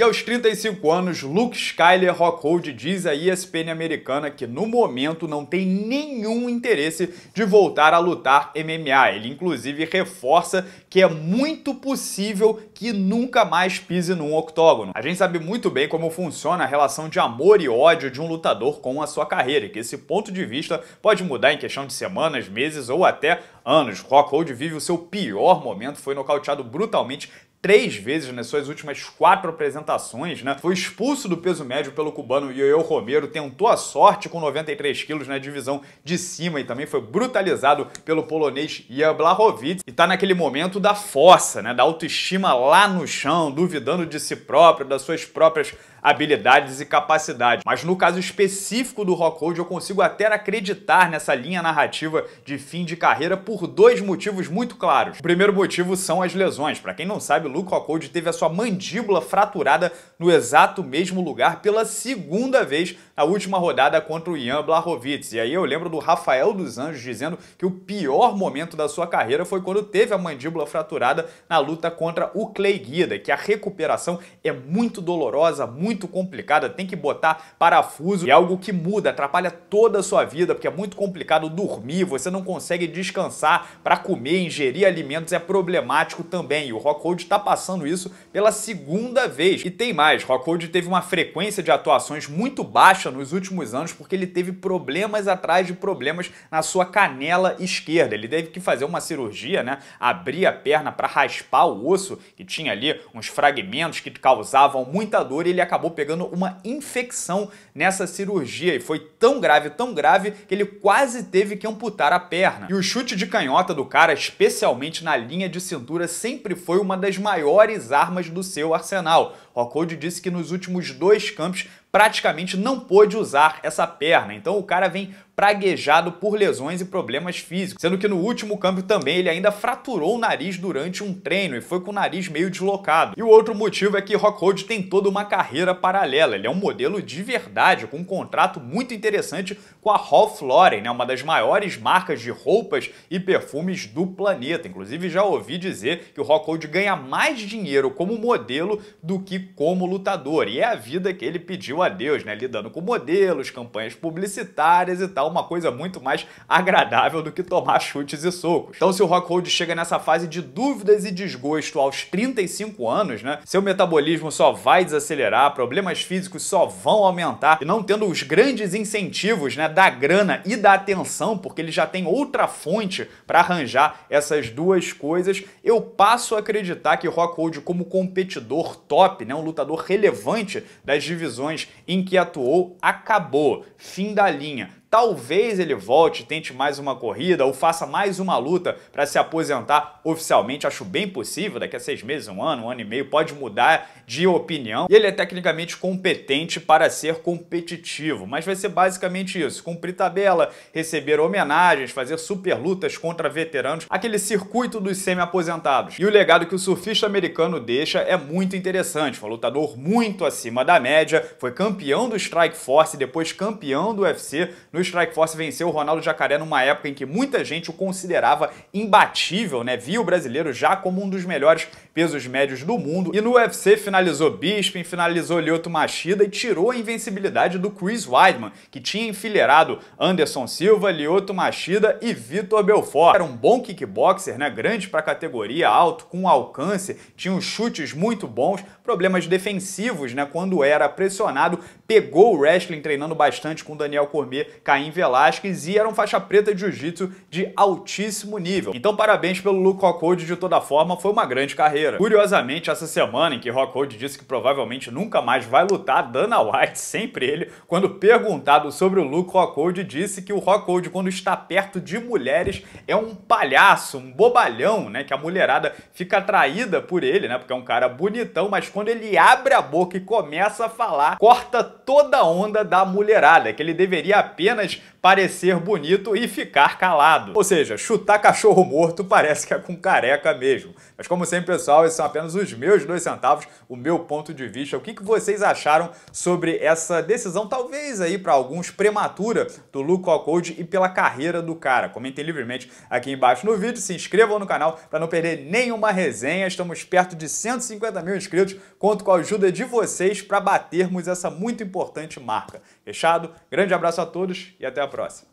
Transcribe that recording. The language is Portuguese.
E aos 35 anos, Luke Skyler Rockhold diz à ESPN americana que no momento não tem nenhum interesse de voltar a lutar MMA. Ele inclusive reforça que é muito possível que nunca mais pise num octógono. A gente sabe muito bem como funciona a relação de amor e ódio de um lutador com a sua carreira, e que esse ponto de vista pode mudar em questão de semanas, meses ou até anos. Rockhold vive o seu pior momento, foi nocauteado brutalmente três vezes nas né? suas últimas quatro apresentações, né? Foi expulso do peso médio pelo cubano Yoel Romero, tentou a sorte com 93 quilos na divisão de cima e também foi brutalizado pelo polonês Jan Blachowicz e tá naquele momento da força, né? Da autoestima lá no chão, duvidando de si próprio, das suas próprias habilidades e capacidades. Mas no caso específico do Rockhold, eu consigo até acreditar nessa linha narrativa de fim de carreira por dois motivos muito claros. O primeiro motivo são as lesões. Para quem não sabe, Luke Rockhold teve a sua mandíbula fraturada no exato mesmo lugar pela segunda vez na última rodada contra o Ian Blachowicz. E aí eu lembro do Rafael dos Anjos dizendo que o pior momento da sua carreira foi quando teve a mandíbula fraturada na luta contra o Clay Guida, que a recuperação é muito dolorosa, muito muito complicada, tem que botar parafuso, é algo que muda, atrapalha toda a sua vida, porque é muito complicado dormir, você não consegue descansar para comer, ingerir alimentos é problemático também. E o Rockhold está passando isso pela segunda vez. E tem mais, Rockhold teve uma frequência de atuações muito baixa nos últimos anos porque ele teve problemas atrás de problemas na sua canela esquerda. Ele teve que fazer uma cirurgia, né? Abrir a perna para raspar o osso que tinha ali uns fragmentos que causavam muita dor e ele acabou acabou pegando uma infecção nessa cirurgia e foi tão grave, tão grave, que ele quase teve que amputar a perna. E o chute de canhota do cara, especialmente na linha de cintura, sempre foi uma das maiores armas do seu arsenal. Rockhold disse que nos últimos dois campos praticamente não pôde usar essa perna. Então o cara vem praguejado por lesões e problemas físicos, sendo que no último câmbio também ele ainda fraturou o nariz durante um treino e foi com o nariz meio deslocado. E o outro motivo é que Rockhold tem toda uma carreira paralela, ele é um modelo de verdade, com um contrato muito interessante com a Ralph Lauren, né, uma das maiores marcas de roupas e perfumes do planeta. Inclusive já ouvi dizer que o Rockhold ganha mais dinheiro como modelo do que como lutador, e é a vida que ele pediu a Deus, né? Lidando com modelos, campanhas publicitárias e tal, uma coisa muito mais agradável do que tomar chutes e socos. Então, se o Rockhold chega nessa fase de dúvidas e desgosto aos 35 anos, né? Seu metabolismo só vai desacelerar, problemas físicos só vão aumentar e não tendo os grandes incentivos, né, da grana e da atenção, porque ele já tem outra fonte para arranjar essas duas coisas, eu passo a acreditar que Rockhold como competidor top, né, um lutador relevante das divisões em que atuou acabou, fim da linha. Talvez ele volte, tente mais uma corrida ou faça mais uma luta para se aposentar oficialmente. Acho bem possível, daqui a seis meses, um ano, um ano e meio, pode mudar de opinião. E ele é tecnicamente competente para ser competitivo, mas vai ser basicamente isso: cumprir tabela, receber homenagens, fazer super lutas contra veteranos, aquele circuito dos semi-aposentados. E o legado que o surfista americano deixa é muito interessante. Foi um lutador muito acima da média, foi campeão do Strike Force e depois campeão do UFC no no Strike Force venceu o Ronaldo Jacaré numa época em que muita gente o considerava imbatível, né? Via o brasileiro já como um dos melhores pesos médios do mundo. E no UFC finalizou Bisping, finalizou Lyoto Machida e tirou a invencibilidade do Chris Weidman, que tinha enfileirado Anderson Silva, Lyoto Machida e Vitor Belfort. Era um bom kickboxer, né? Grande para categoria, alto, com alcance, tinha uns chutes muito bons, problemas defensivos, né? Quando era pressionado, pegou o wrestling treinando bastante com Daniel Cormier Caim Velasquez e eram faixa preta de jiu-jitsu de altíssimo nível. Então parabéns pelo Luke Rockhold de toda forma, foi uma grande carreira. Curiosamente, essa semana em que Rockhold disse que provavelmente nunca mais vai lutar, Dana White, sempre ele, quando perguntado sobre o Luke Rockhold, disse que o Rockhold quando está perto de mulheres é um palhaço, um bobalhão, né, que a mulherada fica atraída por ele, né, porque é um cara bonitão, mas quando ele abre a boca e começa a falar, corta toda a onda da mulherada, que ele deveria apenas apenas parecer bonito e ficar calado. Ou seja, chutar cachorro morto parece que é com careca mesmo. Mas como sempre, pessoal, esses são apenas os meus dois centavos, o meu ponto de vista. O que, que vocês acharam sobre essa decisão, talvez aí para alguns prematura, do Luke Cold e pela carreira do cara? Comentem livremente aqui embaixo no vídeo, se inscrevam no canal para não perder nenhuma resenha. Estamos perto de 150 mil inscritos, conto com a ajuda de vocês para batermos essa muito importante marca. Fechado? Grande abraço a todos e até a próxima.